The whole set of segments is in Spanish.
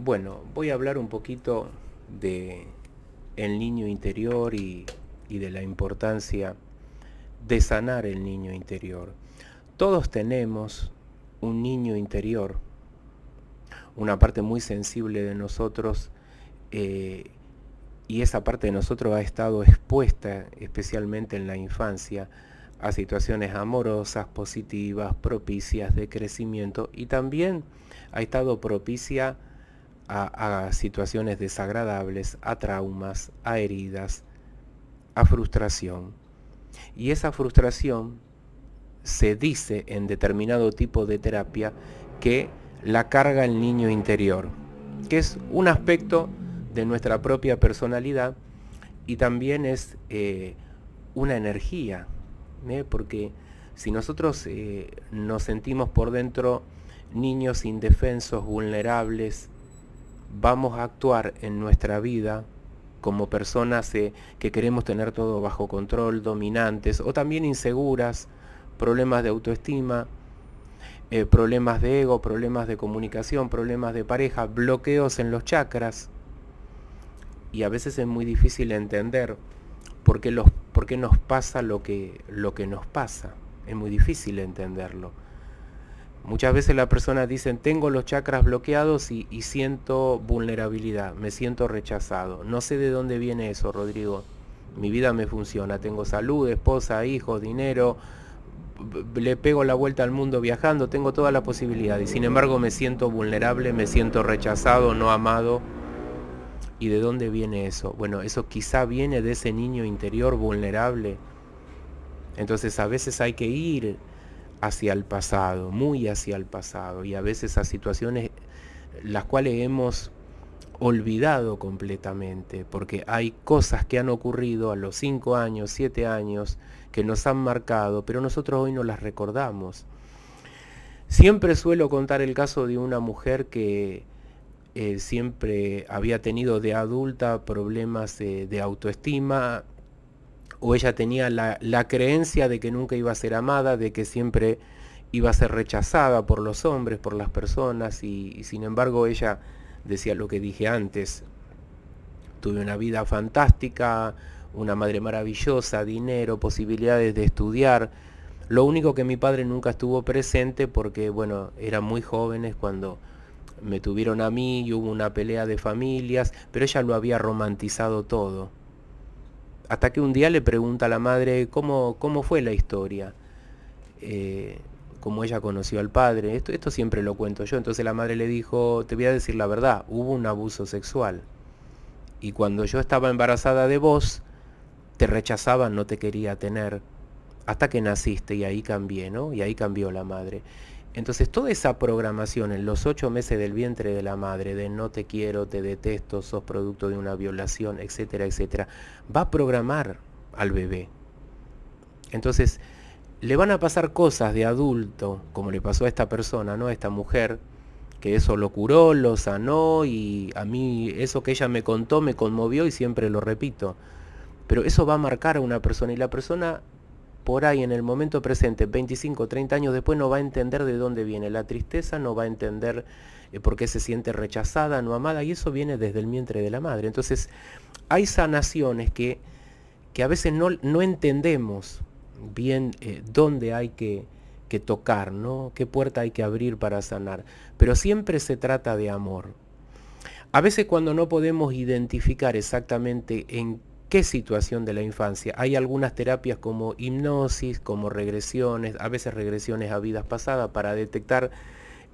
Bueno, voy a hablar un poquito de el niño interior y, de la importancia de sanar el niño interior. Todos tenemos un niño interior, una parte muy sensible de nosotros, eh, y esa parte de nosotros ha estado expuesta, especialmente en la infancia, a situaciones amorosas, positivas, propicias de crecimiento, y también ha estado propicia a, situaciones desagradables, a traumas, a heridas, a frustración. Y esa frustración se dice en determinado tipo de terapia que la carga el niño interior, que es un aspecto de nuestra propia personalidad y también es eh, una energía, ¿eh? porque si nosotros eh, nos sentimos por dentro niños indefensos, vulnerables, vamos a actuar en nuestra vida como personas eh, que queremos tener todo bajo control, dominantes o también inseguras, problemas de autoestima, eh, problemas de ego, problemas de comunicación, problemas de pareja, bloqueos en los chakras. Y a veces es muy difícil entender por qué, por qué nos pasa lo que, lo que nos pasa. Es muy difícil entenderlo. Muchas veces las personas dicen, tengo los chakras bloqueados y, siento vulnerabilidad, me siento rechazado. No sé de dónde viene eso, Rodrigo. Mi vida me funciona, tengo salud, esposa, hijos, dinero, le pego la vuelta al mundo viajando, tengo todas las posibilidades. Sin embargo, me siento vulnerable, me siento rechazado, no amado. ¿Y de dónde viene eso? Bueno, eso quizá viene de ese niño interior vulnerable. Entonces a veces hay que ir hacia el pasado, muy hacia el pasado, y a veces a situaciones las cuales hemos olvidado completamente, porque hay cosas que han ocurrido a los cinco años, siete años, que nos han marcado, pero nosotros hoy no las recordamos. Siempre suelo contar el caso de una mujer que eh, siempre había tenido de adulta problemas de autoestima, o ella tenía la, creencia de que nunca iba a ser amada, de que siempre iba a ser rechazada por los hombres, por las personas, y, y, sin embargo ella decía lo que dije antes, tuve una vida fantástica, una madre maravillosa, dinero, posibilidades de estudiar, lo único que mi padre nunca estuvo presente porque, bueno, eran muy jóvenes cuando me tuvieron a mí y hubo una pelea de familias, pero ella lo había romantizado todo hasta que un día le pregunta a la madre cómo, cómo fue la historia, eh, cómo ella conoció al padre. Esto, esto siempre lo cuento yo. Entonces la madre le dijo, te voy a decir la verdad, hubo un abuso sexual. Y cuando yo estaba embarazada de vos, te rechazaban, no te quería tener, hasta que naciste y ahí cambié, ¿no? Y ahí cambió la madre. Entonces toda esa programación en los ocho meses del vientre de la madre, de no te quiero, te detesto, sos producto de una violación, etcétera, etcétera, va a programar al bebé. Entonces le van a pasar cosas de adulto, como le pasó a esta persona, ¿no? A esta mujer, que eso lo curó, lo sanó y a mí eso que ella me contó me conmovió y siempre lo repito. Pero eso va a marcar a una persona y la persona por ahí en el momento presente, 25, 30 años después, no va a entender de dónde viene la tristeza, no va a entender eh, por qué se siente rechazada, no amada, y eso viene desde el vientre de la madre. Entonces, hay sanaciones que, que a veces no, no entendemos bien eh, dónde hay que, que tocar, ¿no? qué puerta hay que abrir para sanar, pero siempre se trata de amor. A veces cuando no podemos identificar exactamente en qué, qué situación de la infancia. Hay algunas terapias como hipnosis, como regresiones, a veces regresiones a vidas pasadas para detectar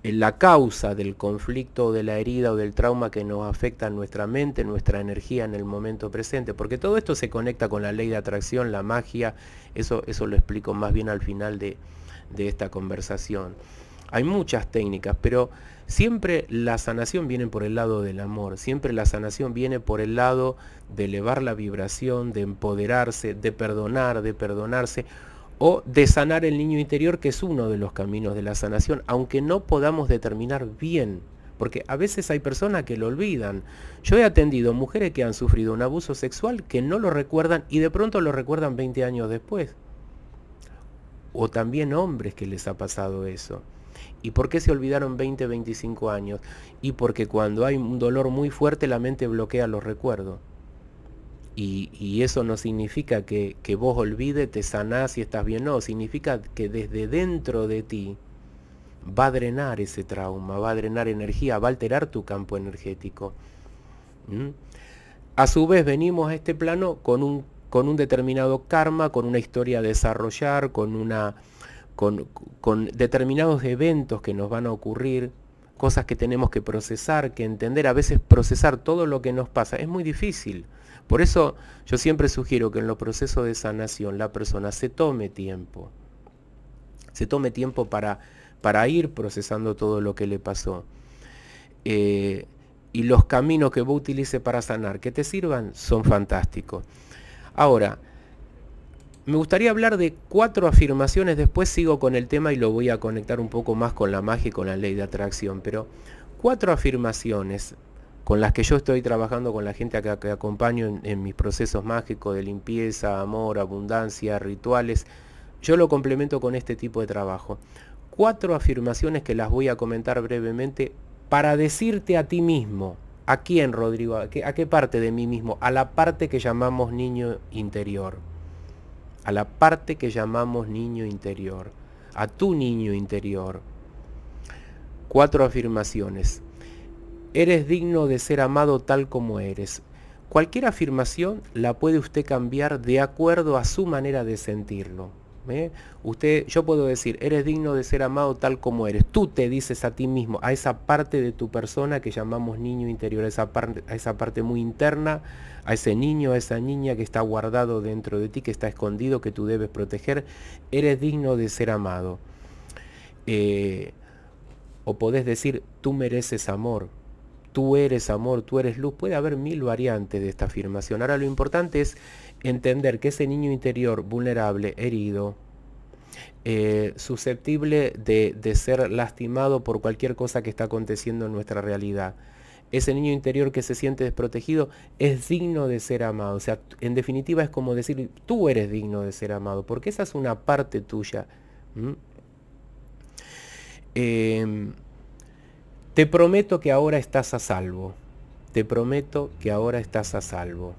eh, la causa del conflicto, de la herida o del trauma que nos afecta nuestra mente, nuestra energía en el momento presente, porque todo esto se conecta con la ley de atracción, la magia, eso, eso lo explico más bien al final de, de esta conversación. Hay muchas técnicas, pero Siempre la sanación viene por el lado del amor, siempre la sanación viene por el lado de elevar la vibración, de empoderarse, de perdonar, de perdonarse o de sanar el niño interior, que es uno de los caminos de la sanación, aunque no podamos determinar bien porque a veces hay personas que lo olvidan. Yo he atendido mujeres que han sufrido un abuso sexual que no lo recuerdan y de pronto lo recuerdan 20 años después. O también hombres que les ha pasado eso. ¿Y por qué se olvidaron 20, 25 años? Y porque cuando hay un dolor muy fuerte la mente bloquea los recuerdos. Y, eso no significa que, vos olvides, te sanás y estás bien, no, significa que desde dentro de ti va a drenar ese trauma, va a drenar energía, va a alterar tu campo energético. ¿Mm? A su vez venimos a este plano con un, con un determinado karma, con una historia a desarrollar, con una con, determinados eventos que nos van a ocurrir, cosas que tenemos que procesar, que entender. A veces procesar todo lo que nos pasa es muy difícil. Por eso yo siempre sugiero que en los procesos de sanación la persona se tome tiempo. Se tome tiempo para, para ir procesando todo lo que le pasó. Eh, y los caminos que vos utilice para sanar, que te sirvan, son fantásticos. Ahora, me gustaría hablar de cuatro afirmaciones, después sigo con el tema y lo voy a conectar un poco más con la magia y con la ley de atracción, pero cuatro afirmaciones con las que yo estoy trabajando con la gente que, que acompaño en, mis procesos mágicos de limpieza, amor, abundancia, rituales, yo lo complemento con este tipo de trabajo. Cuatro afirmaciones que las voy a comentar brevemente para decirte a ti mismo, ¿a quién Rodrigo? a qué parte de mí mismo? A la parte que llamamos niño interior a la parte que llamamos niño interior, a tu niño interior. Cuatro afirmaciones. Eres digno de ser amado tal como eres. Cualquier afirmación la puede usted cambiar de acuerdo a su manera de sentirlo. ¿eh? Usted, yo puedo decir, eres digno de ser amado tal como eres. Tú te dices a ti mismo, a esa parte de tu persona que llamamos niño interior, a esa, parte, esa parte muy interna, a ese niño, a esa niña que está guardado dentro de ti, que está escondido, que tú debes proteger. Eres digno de ser amado. Eh, o podés decir, tú mereces amor, tú eres amor, tú eres luz. Puede haber mil variantes de esta afirmación. Ahora lo importante es entender que ese niño interior vulnerable, herido, eh, susceptible de, ser lastimado por cualquier cosa que está aconteciendo en nuestra realidad, ese niño interior que se siente desprotegido es digno de ser amado. O sea, en definitiva es como decir, tú eres digno de ser amado, porque esa es una parte tuya. Em, te prometo que ahora estás a salvo. Te prometo que ahora estás a salvo.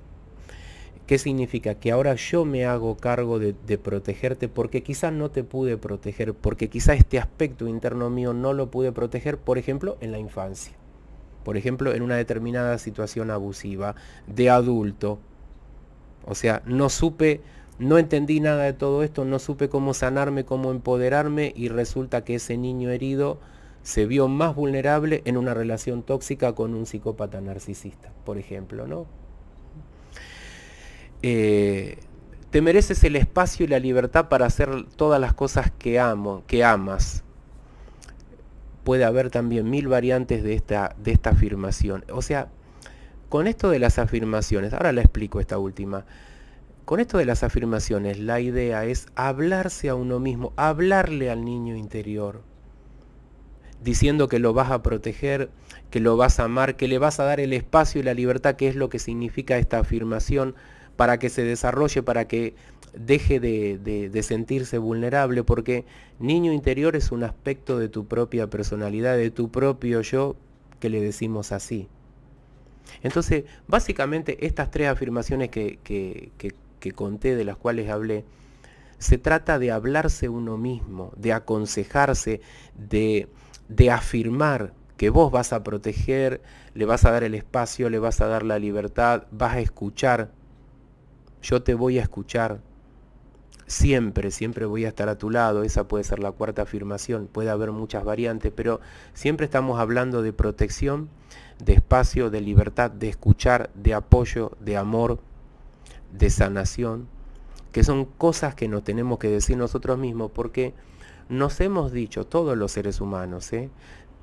¿Qué significa? Que ahora yo me hago cargo de, protegerte porque quizás no te pude proteger, porque quizás este aspecto interno mío no lo pude proteger, por ejemplo, en la infancia, por ejemplo, en una determinada situación abusiva, de adulto. O sea, no supe, no entendí nada de todo esto, no supe cómo sanarme, cómo empoderarme y resulta que ese niño herido se vio más vulnerable en una relación tóxica con un psicópata narcisista, por ejemplo, ¿no? Eh, te mereces el espacio y la libertad para hacer todas las cosas que amo, que amas. Puede haber también mil variantes de esta, de esta afirmación. O sea, con esto de las afirmaciones, ahora la explico esta última. Con esto de las afirmaciones, la idea es hablarse a uno mismo, hablarle al niño interior, diciendo que lo vas a proteger, que lo vas a amar, que le vas a dar el espacio y la libertad, que es lo que significa esta afirmación para que se desarrolle, para que deje de, sentirse vulnerable, porque niño interior es un aspecto de tu propia personalidad, de tu propio yo, que le decimos así. Entonces, básicamente estas tres afirmaciones que, conté, de las cuales hablé, se trata de hablarse uno mismo, de aconsejarse, de, de afirmar que vos vas a proteger, le vas a dar el espacio, le vas a dar la libertad, vas a escuchar, yo te voy a escuchar. Siempre, siempre voy a estar a tu lado. Esa puede ser la cuarta afirmación. Puede haber muchas variantes, pero siempre estamos hablando de protección, de espacio, de libertad, de escuchar, de apoyo, de amor, de sanación, que son cosas que nos tenemos que decir nosotros mismos porque nos hemos dicho, todos los seres humanos, ¿eh?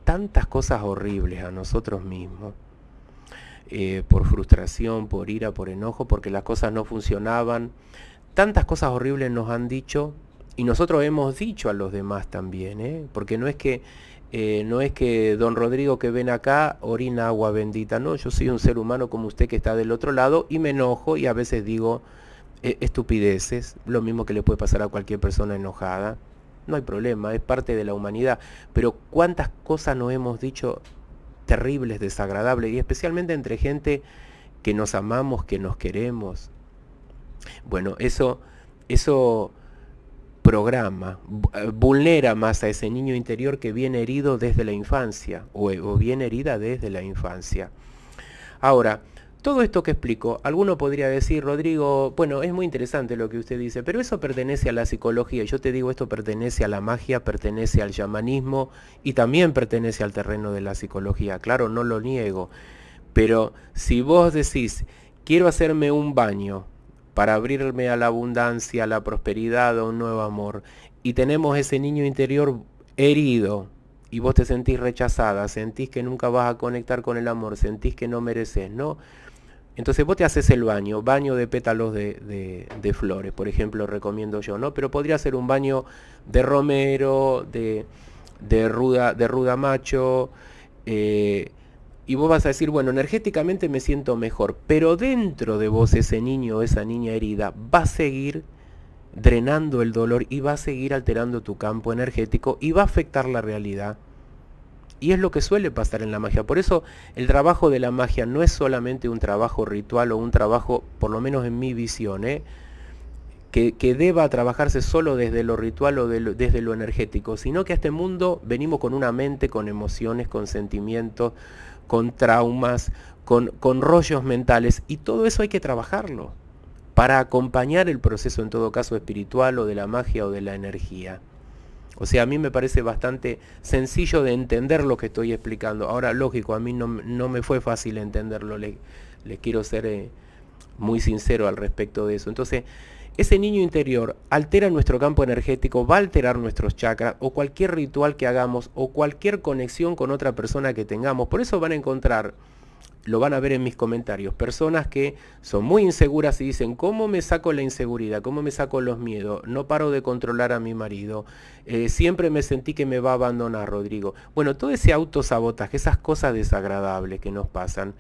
tantas cosas horribles a nosotros mismos. Eh, por frustración, por ira, por enojo, porque las cosas no funcionaban. Tantas cosas horribles nos han dicho y nosotros hemos dicho a los demás también, ¿eh? porque no es que eh, no es que don Rodrigo que ven acá orina agua bendita, no, yo soy un ser humano como usted que está del otro lado y me enojo y a veces digo eh, estupideces, lo mismo que le puede pasar a cualquier persona enojada, no hay problema, es parte de la humanidad, pero cuántas cosas nos hemos dicho terribles, desagradables, y especialmente entre gente que nos amamos, que nos queremos. Bueno, eso, eso programa, eh, vulnera más a ese niño interior que viene herido desde la infancia o, eh, o viene herida desde la infancia. Ahora, todo esto que explico, alguno podría decir, Rodrigo, bueno, es muy interesante lo que usted dice, pero eso pertenece a la psicología. Yo te digo, esto pertenece a la magia, pertenece al chamanismo y también pertenece al terreno de la psicología. Claro, no lo niego. Pero si vos decís, quiero hacerme un baño para abrirme a la abundancia, a la prosperidad, a un nuevo amor, y tenemos ese niño interior herido, y vos te sentís rechazada, sentís que nunca vas a conectar con el amor, sentís que no mereces, ¿no? Entonces vos te haces el baño, baño de pétalos de, flores, por ejemplo, recomiendo yo, ¿no? Pero podría ser un baño de romero, de, de ruda, de ruda macho, eh, y vos vas a decir, bueno, energéticamente me siento mejor, pero dentro de vos ese niño o esa niña herida va a seguir drenando el dolor y va a seguir alterando tu campo energético y va a afectar la realidad y es lo que suele pasar en la magia. Por eso el trabajo de la magia no es solamente un trabajo ritual o un trabajo, por lo menos en mi visión, ¿eh? que, deba trabajarse solo desde lo ritual o desde lo energético, sino que a este mundo venimos con una mente, con emociones, con sentimientos, con traumas, con rollos mentales. Y todo eso hay que trabajarlo para acompañar el proceso en todo caso espiritual o de la magia o de la energía. O sea, a mí me parece bastante sencillo de entender lo que estoy explicando. Ahora, lógico, a mí no, me fue fácil entenderlo, les, quiero ser eh, muy sincero al respecto de eso. Entonces, ese niño interior altera nuestro campo energético, va a alterar nuestros chakras o cualquier ritual que hagamos o cualquier conexión con otra persona que tengamos. Por eso van a encontrar lo van a ver en mis comentarios, personas que son muy inseguras y dicen, ¿cómo me saco la inseguridad? ¿Cómo me saco los miedos? No paro de controlar a mi marido. Eh, siempre me sentí que me va a abandonar, Rodrigo. Bueno, todo ese autosabotaje, esas cosas desagradables que nos pasan,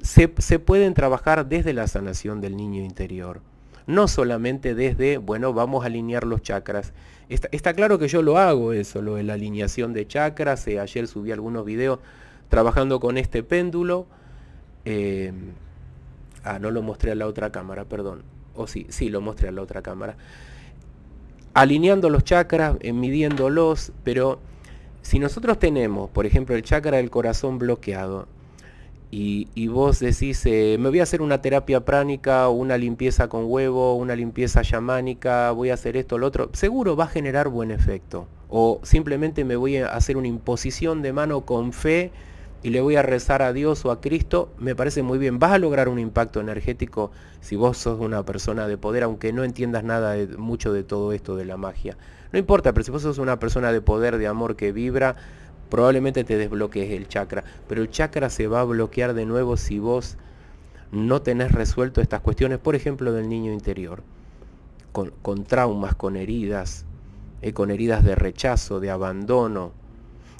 se, se pueden trabajar desde la sanación del niño interior no solamente desde, bueno, vamos a alinear los chakras. Está, claro que yo lo hago eso, lo de la alineación de chakras. Eh, ayer subí algunos videos trabajando con este péndulo. Em, ah, no lo mostré a la otra cámara, perdón. O sí, sí, lo mostré a la otra cámara. Alineando los chakras, eh, midiéndolos, pero si nosotros tenemos, por ejemplo, el chakra del corazón bloqueado, y, vos decís, eh, me voy a hacer una terapia pránica, una limpieza con huevo, una limpieza yamánica voy a hacer esto, lo otro, seguro va a generar buen efecto. O simplemente me voy a hacer una imposición de mano con fe y le voy a rezar a Dios o a Cristo, me parece muy bien. Vas a lograr un impacto energético si vos sos una persona de poder, aunque no entiendas nada mucho de todo esto de la magia. No importa, pero si vos sos una persona de poder, de amor que vibra, probablemente te desbloquees el chakra. Pero el chakra se va a bloquear de nuevo si vos no tenés resuelto estas cuestiones, por ejemplo, del niño interior, con, traumas, con heridas, eh, con heridas de rechazo, de abandono.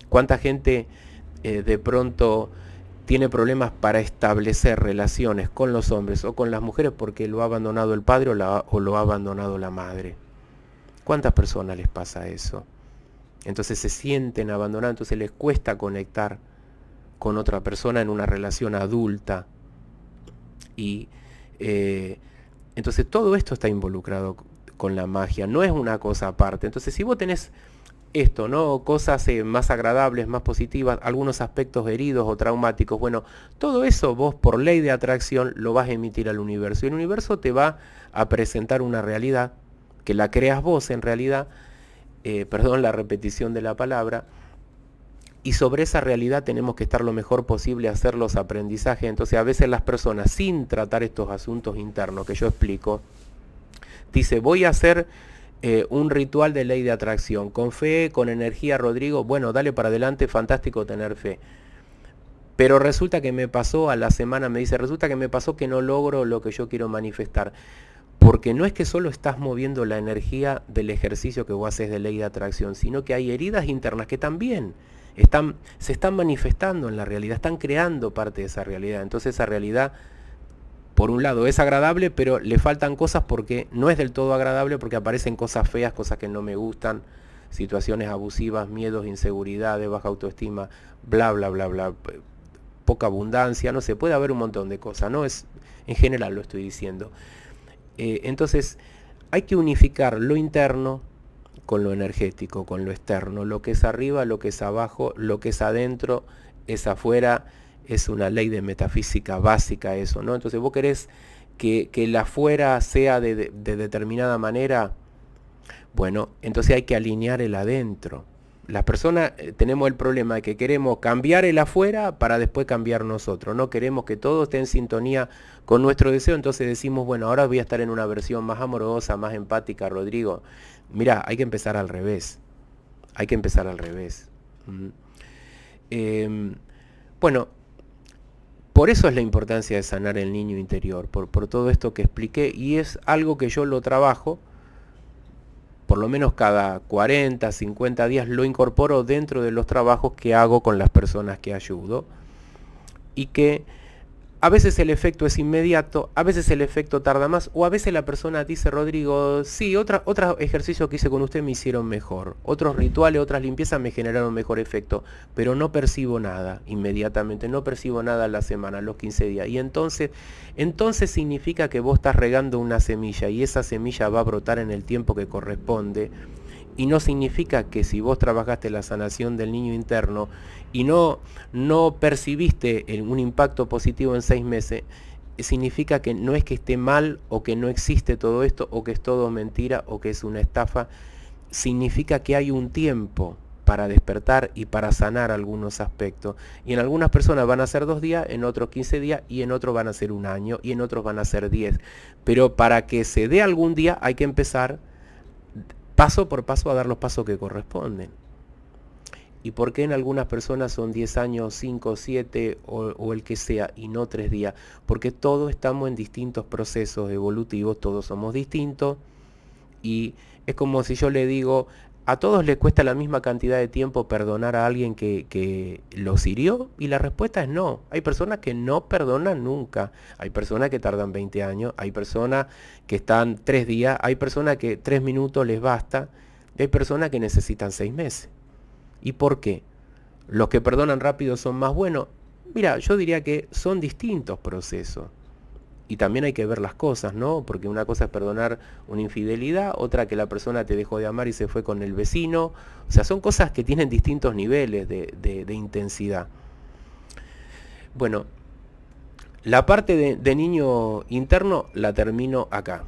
¿Cuánta gente eh, de pronto tiene problemas para establecer relaciones con los hombres o con las mujeres porque lo ha abandonado el padre o, lo ha abandonado la madre. ¿Cuántas personas les pasa eso? Entonces se sienten abandonados, entonces les cuesta conectar con otra persona en una relación adulta. Y eh, entonces todo esto está involucrado con la magia, no es una cosa aparte. Entonces si vos tenés esto, ¿no? Cosas eh, más agradables, más positivas, algunos aspectos heridos o traumáticos. Bueno, todo eso vos por ley de atracción lo vas a emitir al universo. Y el universo te va a presentar una realidad, que la creas vos en realidad, eh, perdón la repetición de la palabra, y sobre esa realidad tenemos que estar lo mejor posible, hacer los aprendizajes. Entonces a veces las personas, sin tratar estos asuntos internos que yo explico, dice, voy a hacer eh, un ritual de ley de atracción. Con fe, con energía, Rodrigo, bueno, dale para adelante, fantástico tener fe. Pero resulta que me pasó, a la semana me dice, resulta que me pasó que no logro lo que yo quiero manifestar. Porque no es que solo estás moviendo la energía del ejercicio que vos haces de ley de atracción, sino que hay heridas internas que también están, se están manifestando en la realidad, están creando parte de esa realidad. Entonces esa realidad por un lado es agradable, pero le faltan cosas porque no es del todo agradable, porque aparecen cosas feas, cosas que no me gustan, situaciones abusivas, miedos, inseguridades, baja autoestima, bla, bla, bla, bla, poca abundancia, no sé, puede haber un montón de cosas, ¿no? Es, en general lo estoy diciendo. Eh, entonces, hay que unificar lo interno con lo energético, con lo externo, lo que es arriba, lo que es abajo, lo que es adentro, es afuera, es una ley de metafísica básica eso, ¿no? Entonces vos querés que, el afuera sea de, determinada manera, bueno, entonces hay que alinear el adentro. Las personas eh, tenemos el problema de que queremos cambiar el afuera para después cambiar nosotros, ¿no? Queremos que todo esté en sintonía con nuestro deseo, entonces decimos, bueno, ahora voy a estar en una versión más amorosa, más empática, Rodrigo. Mira, hay que empezar al revés. Hay que empezar al revés. Mm. Em, bueno, por eso es la importancia de sanar el niño interior, por, todo esto que expliqué, y es algo que yo lo trabajo, por lo menos cada 40, 50 días lo incorporo dentro de los trabajos que hago con las personas que ayudo, y que a veces el efecto es inmediato, a veces el efecto tarda más, o a veces la persona dice, Rodrigo, sí, otros ejercicios que hice con usted me hicieron mejor, otros rituales, otras limpiezas me generaron mejor efecto, pero no percibo nada inmediatamente, no percibo nada la semana, los 15 días. Y entonces, entonces significa que vos estás regando una semilla y esa semilla va a brotar en el tiempo que corresponde y no significa que si vos trabajaste la sanación del niño interno y no, no percibiste un impacto positivo en seis meses, significa que no es que esté mal o que no existe todo esto o que es todo mentira o que es una estafa. Significa que hay un tiempo para despertar y para sanar algunos aspectos. Y en algunas personas van a ser dos días, en otros 15 días y en otros van a ser un año y en otros van a ser 10. Pero para que se dé algún día hay que empezar paso por paso a dar los pasos que corresponden. ¿Y por qué en algunas personas son 10 años, 5, 7 o, el que sea y no 3 días? Porque todos estamos en distintos procesos evolutivos, todos somos distintos y es como si yo le digo a todos le cuesta la misma cantidad de tiempo perdonar a alguien que, que, los hirió? Y la respuesta es no. Hay personas que no perdonan nunca. Hay personas que tardan 20 años. Hay personas que están 3 días. Hay personas que 3 minutos les basta. hay personas que necesitan 6 meses. ¿Y por qué? ¿Los que perdonan rápido son más buenos? Mira, yo diría que son distintos procesos y también hay que ver las cosas, ¿no? Porque una cosa es perdonar una infidelidad, otra que la persona te dejó de amar y se fue con el vecino. O sea, son cosas que tienen distintos niveles de, intensidad. Bueno, la parte de niño interno la termino acá.